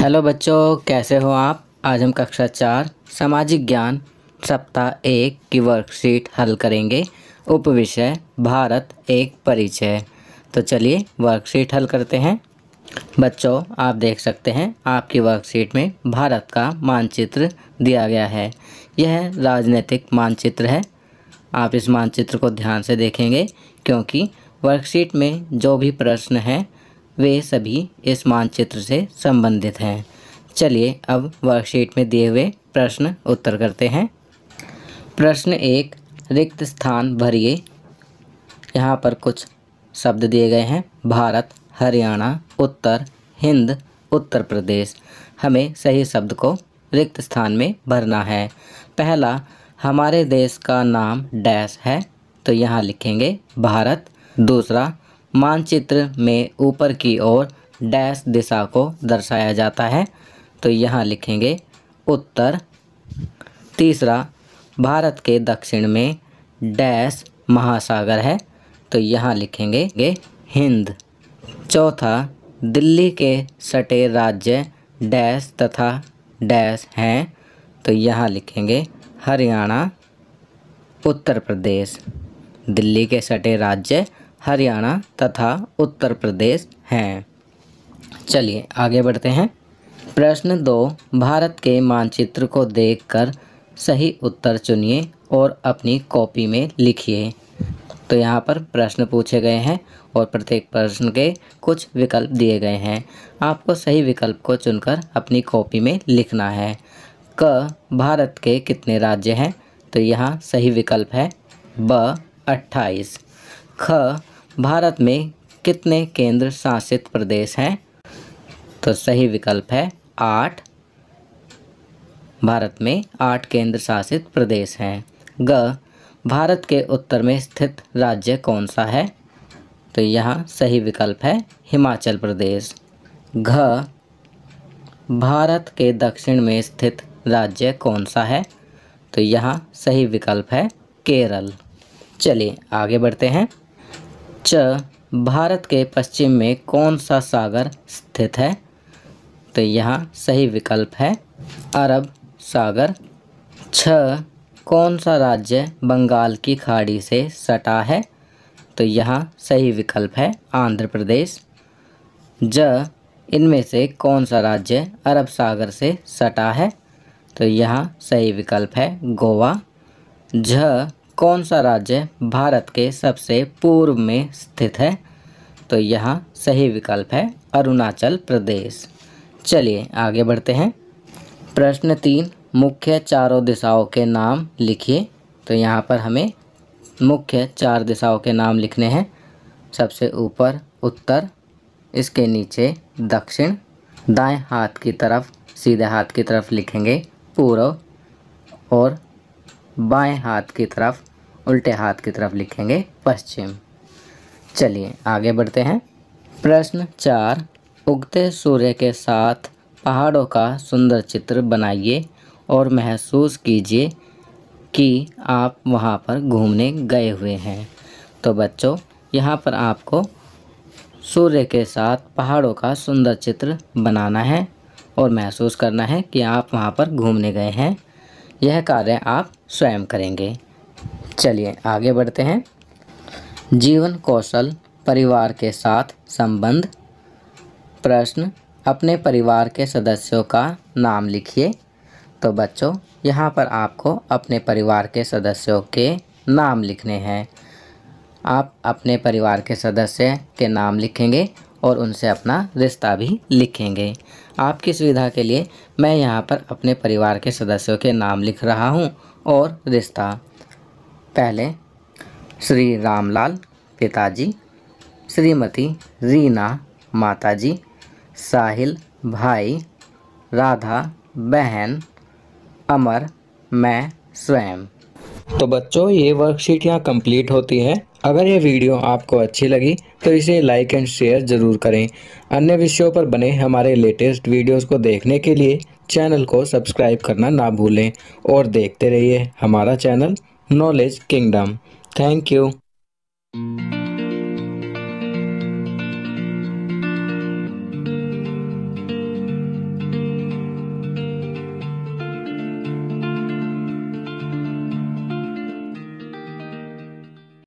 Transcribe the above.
Hello बच्चों कैसे हो आप आज हम कक्षा चार सामाजिक ज्ञान सप्ताह एक की वर्कशीट हल करेंगे उप विषय भारत एक परिचय तो चलिए वर्कशीट हल करते हैं बच्चों आप देख सकते हैं आपकी वर्कशीट में भारत का मानचित्र दिया गया है यह राजनीतिक मानचित्र है आप इस मानचित्र को ध्यान से देखेंगे क्योंकि वर्कशीट में जो भी प्रश्न हैं वे सभी इस मानचित्र से संबंधित हैं चलिए अब वर्कशीट में दिए हुए प्रश्न उत्तर करते हैं प्रश्न एक रिक्त स्थान भरिए यहाँ पर कुछ शब्द दिए गए हैं भारत हरियाणा उत्तर हिंद उत्तर प्रदेश हमें सही शब्द को रिक्त स्थान में भरना है पहला हमारे देश का नाम डैश है तो यहाँ लिखेंगे भारत दूसरा मानचित्र में ऊपर की ओर डैश दिशा को दर्शाया जाता है तो यहाँ लिखेंगे उत्तर तीसरा भारत के दक्षिण में डैश महासागर है तो यहाँ लिखेंगे हिंद चौथा दिल्ली के सटे राज्य डैश तथा डैश हैं तो यहाँ लिखेंगे हरियाणा उत्तर प्रदेश दिल्ली के सटे राज्य हरियाणा तथा उत्तर प्रदेश हैं चलिए आगे बढ़ते हैं प्रश्न दो भारत के मानचित्र को देखकर सही उत्तर चुनिए और अपनी कॉपी में लिखिए तो यहाँ पर प्रश्न पूछे गए हैं और प्रत्येक प्रश्न के कुछ विकल्प दिए गए हैं आपको सही विकल्प को चुनकर अपनी कॉपी में लिखना है क भारत के कितने राज्य हैं तो यहाँ सही विकल्प है ब अट्ठाईस ख भारत में कितने केंद्र शासित प्रदेश हैं तो सही विकल्प है आठ भारत में आठ केंद्र शासित प्रदेश हैं ग भारत के उत्तर में स्थित राज्य कौन सा है तो यहाँ सही विकल्प है हिमाचल प्रदेश घ भारत के दक्षिण में स्थित राज्य कौन सा है तो यहाँ सही विकल्प है केरल चलिए आगे बढ़ते हैं च भारत के पश्चिम में कौन सा सागर स्थित है तो यहाँ सही विकल्प है अरब सागर छ कौन सा राज्य बंगाल की खाड़ी से सटा है तो यहाँ सही विकल्प है आंध्र प्रदेश ज इनमें से कौन सा राज्य अरब सागर से सटा है तो यहाँ सही विकल्प है गोवा झ कौन सा राज्य भारत के सबसे पूर्व में स्थित है तो यहाँ सही विकल्प है अरुणाचल प्रदेश चलिए आगे बढ़ते हैं प्रश्न तीन मुख्य चारों दिशाओं के नाम लिखिए तो यहाँ पर हमें मुख्य चार दिशाओं के नाम लिखने हैं सबसे ऊपर उत्तर इसके नीचे दक्षिण दाएं हाथ की तरफ सीधे हाथ की तरफ लिखेंगे पूर्व और बाएं हाथ की तरफ उल्टे हाथ की तरफ लिखेंगे पश्चिम चलिए आगे बढ़ते हैं प्रश्न चार उगते सूर्य के साथ पहाड़ों का सुंदर चित्र बनाइए और महसूस कीजिए कि आप वहाँ पर घूमने गए हुए हैं तो बच्चों यहाँ पर आपको सूर्य के साथ पहाड़ों का सुंदर चित्र बनाना है और महसूस करना है कि आप वहाँ पर घूमने गए हैं यह कार्य आप स्वयं करेंगे चलिए आगे बढ़ते हैं जीवन कौशल परिवार के साथ संबंध प्रश्न अपने परिवार के सदस्यों का नाम लिखिए तो बच्चों यहाँ पर आपको अपने परिवार के सदस्यों के नाम लिखने हैं आप अपने परिवार के सदस्य के नाम लिखेंगे और उनसे अपना रिश्ता भी लिखेंगे आपकी सुविधा के लिए मैं यहाँ पर अपने परिवार के सदस्यों के नाम लिख रहा हूँ और रिश्ता पहले श्री रामलाल पिताजी श्रीमती रीना माताजी साहिल भाई राधा बहन अमर मैं स्वयं तो बच्चों ये वर्कशीट यहाँ कंप्लीट होती है अगर ये वीडियो आपको अच्छी लगी तो इसे लाइक एंड शेयर ज़रूर करें अन्य विषयों पर बने हमारे लेटेस्ट वीडियोस को देखने के लिए चैनल को सब्सक्राइब करना ना भूलें और देखते रहिए हमारा channel Knowledge Kingdom. Thank you.